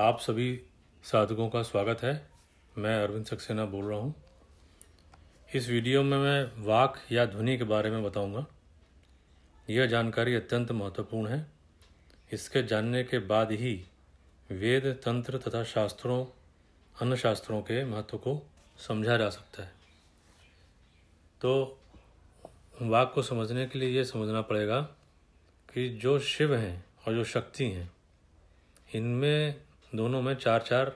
आप सभी साधकों का स्वागत है मैं अरविंद सक्सेना बोल रहा हूँ इस वीडियो में मैं वाक या ध्वनि के बारे में बताऊँगा यह जानकारी अत्यंत महत्वपूर्ण है इसके जानने के बाद ही वेद तंत्र तथा शास्त्रों अन्य शास्त्रों के महत्व को समझा जा सकता है तो वाक को समझने के लिए ये समझना पड़ेगा कि जो शिव हैं और जो शक्ति हैं इनमें दोनों में चार चार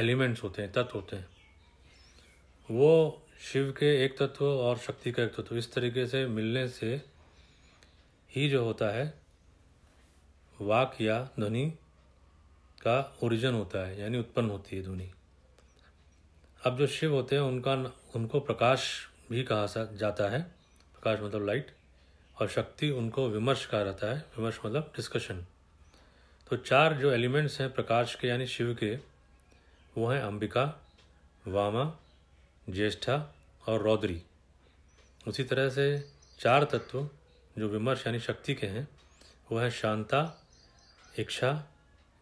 एलिमेंट्स होते हैं तत्व होते हैं वो शिव के एक तत्व और शक्ति का एक तत्व इस तरीके से मिलने से ही जो होता है वाक या ध्वनि का ओरिजन होता है यानी उत्पन्न होती है ध्वनि अब जो शिव होते हैं उनका उनको प्रकाश भी कहा जाता है प्रकाश मतलब लाइट और शक्ति उनको विमर्श कहा जाता है विमर्श मतलब डिस्कशन तो चार जो एलिमेंट्स हैं प्रकाश के यानी शिव के वो हैं अंबिका वामा ज्येष्ठा और रौद्री उसी तरह से चार तत्व जो विमर्श यानी शक्ति के हैं वो हैं शांता इच्छा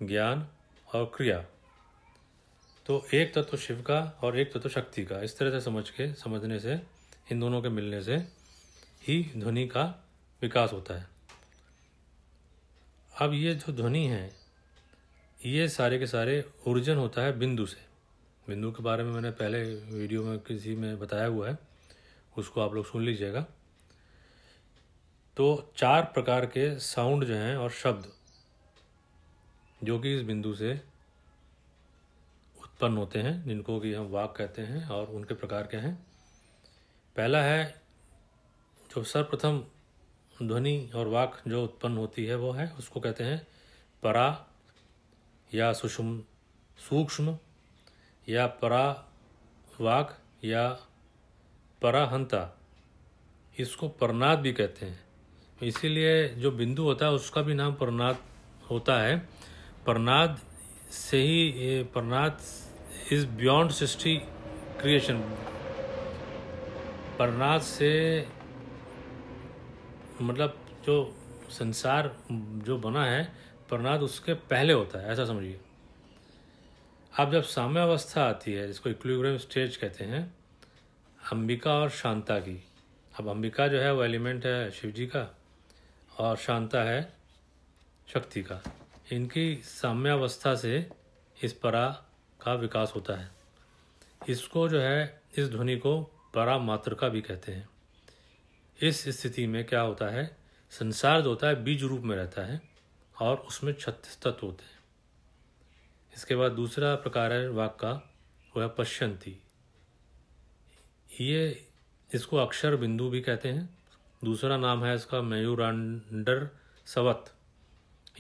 ज्ञान और क्रिया तो एक तत्व शिव का और एक तत्व शक्ति का इस तरह से समझ के समझने से इन दोनों के मिलने से ही ध्वनि का विकास होता है अब ये जो ध्वनि है ये सारे के सारे ओरिजिन होता है बिंदु से बिंदु के बारे में मैंने पहले वीडियो में किसी में बताया हुआ है उसको आप लोग सुन लीजिएगा तो चार प्रकार के साउंड जो हैं और शब्द जो कि इस बिंदु से उत्पन्न होते हैं जिनको कि हम वाक कहते हैं और उनके प्रकार के हैं पहला है जो सर्वप्रथम ध्वनि और वाक जो उत्पन्न होती है वो है उसको कहते हैं परा या सुषुम सूक्ष्म या परा वाक या पराहंता इसको परनाद भी कहते हैं इसीलिए जो बिंदु होता है उसका भी नाम परनाद होता है परनाद से ही परनाद इज़ बियॉन्ड सृष्टि क्रिएशन परनाद से मतलब जो संसार जो बना है प्रणाद उसके पहले होता है ऐसा समझिए अब जब साम्यावस्था आती है जिसको इक्विलिब्रियम स्टेज कहते हैं अंबिका और शांता की अब अंबिका जो है वो एलिमेंट है शिव जी का और शांता है शक्ति का इनकी साम्यावस्था से इस परा का विकास होता है इसको जो है इस ध्वनि को परा मात्र का भी कहते हैं इस स्थिति में क्या होता है संसार जो होता है बीज रूप में रहता है और उसमें छत्तीस तत्व होते हैं इसके बाद दूसरा प्रकार है वाक का वह पश्यंती ये इसको अक्षर बिंदु भी कहते हैं दूसरा नाम है इसका मयूरांडर सवत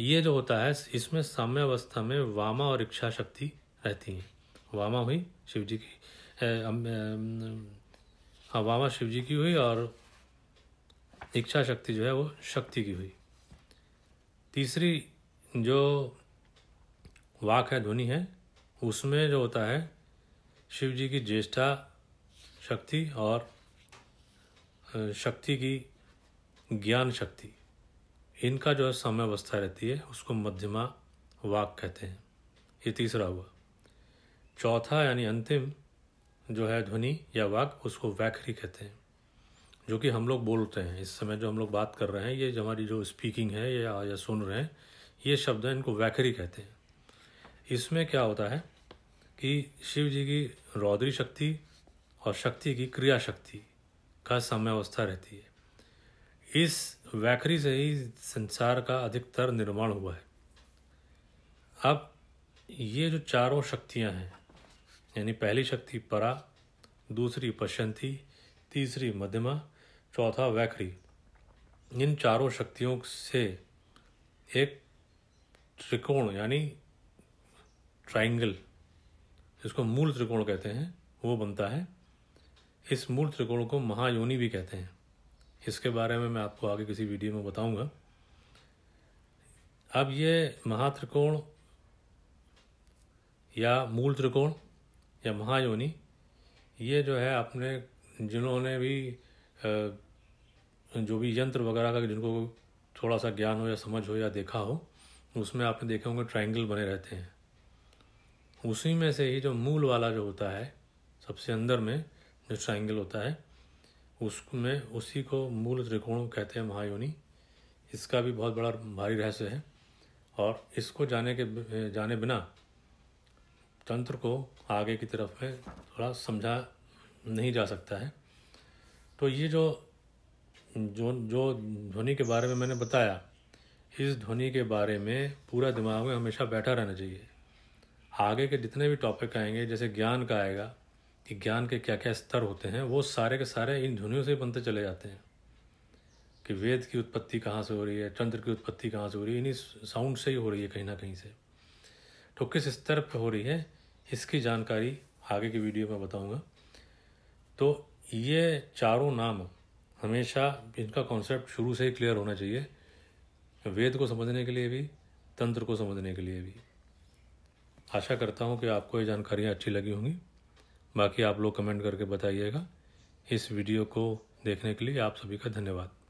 ये जो होता है इसमें साम्य अवस्था में वामा और इच्छा शक्ति रहती हैं वामा हुई शिव जी की हाँ वामा शिव जी की हुई और इच्छा शक्ति जो है वो शक्ति की हुई तीसरी जो वाक है ध्वनि है उसमें जो होता है शिव जी की ज्येष्ठा शक्ति और शक्ति की ज्ञान शक्ति इनका जो है अवस्था रहती है उसको मध्यमा वाक कहते हैं ये तीसरा हुआ चौथा यानी अंतिम जो है ध्वनि या वाक उसको वैखरी कहते हैं जो कि हम लोग बोलते हैं इस समय जो हम लोग बात कर रहे हैं ये हमारी जो स्पीकिंग है या, या सुन रहे हैं ये शब्द हैं इनको वैखरी कहते हैं इसमें क्या होता है कि शिव जी की रौद्री शक्ति और शक्ति की क्रिया शक्ति का अवस्था रहती है इस वैखरी से ही संसार का अधिकतर निर्माण हुआ है अब ये जो चारों शक्तियां हैं यानी पहली शक्ति परा दूसरी पशंती तीसरी मध्यमा चौथा वैखरी इन चारों शक्तियों से एक त्रिकोण यानी ट्राइंगल जिसको मूल त्रिकोण कहते हैं वो बनता है इस मूल त्रिकोण को महायोनि भी कहते हैं इसके बारे में मैं आपको आगे किसी वीडियो में बताऊंगा अब ये महात्रिकोण या मूल त्रिकोण या महायोनि ये जो है आपने जिन्होंने भी जो भी यंत्र वगैरह का जिनको थोड़ा सा ज्ञान हो या समझ हो या देखा हो उसमें आपने देखे होंगे ट्राइंगल बने रहते हैं उसी में से ही जो मूल वाला जो होता है सबसे अंदर में जो ट्राइंगल होता है उसमें उसी को मूल त्रिकोण कहते हैं महायोनी इसका भी बहुत बड़ा भारी रहस्य है और इसको जाने के जाने बिना तंत्र को आगे की तरफ में थोड़ा समझा नहीं जा सकता है तो ये जो जो जो ध्वनि के बारे में मैंने बताया इस ध्वनि के बारे में पूरा दिमाग में हमेशा बैठा रहना चाहिए आगे के जितने भी टॉपिक आएंगे जैसे ज्ञान का आएगा कि ज्ञान के क्या क्या स्तर होते हैं वो सारे के सारे इन ध्वनियों से बनते चले जाते हैं कि वेद की उत्पत्ति कहाँ से हो रही है चंद्र की उत्पत्ति कहाँ से हो रही है इन्हीं साउंड से ही हो रही है कहीं ना कहीं से तो किस स्तर पर हो रही है इसकी जानकारी आगे की वीडियो में बताऊँगा तो ये चारों नाम हमेशा इनका कॉन्सेप्ट शुरू से ही क्लियर होना चाहिए वेद को समझने के लिए भी तंत्र को समझने के लिए भी आशा करता हूँ कि आपको ये जानकारियाँ अच्छी लगी होंगी बाकी आप लोग कमेंट करके बताइएगा इस वीडियो को देखने के लिए आप सभी का धन्यवाद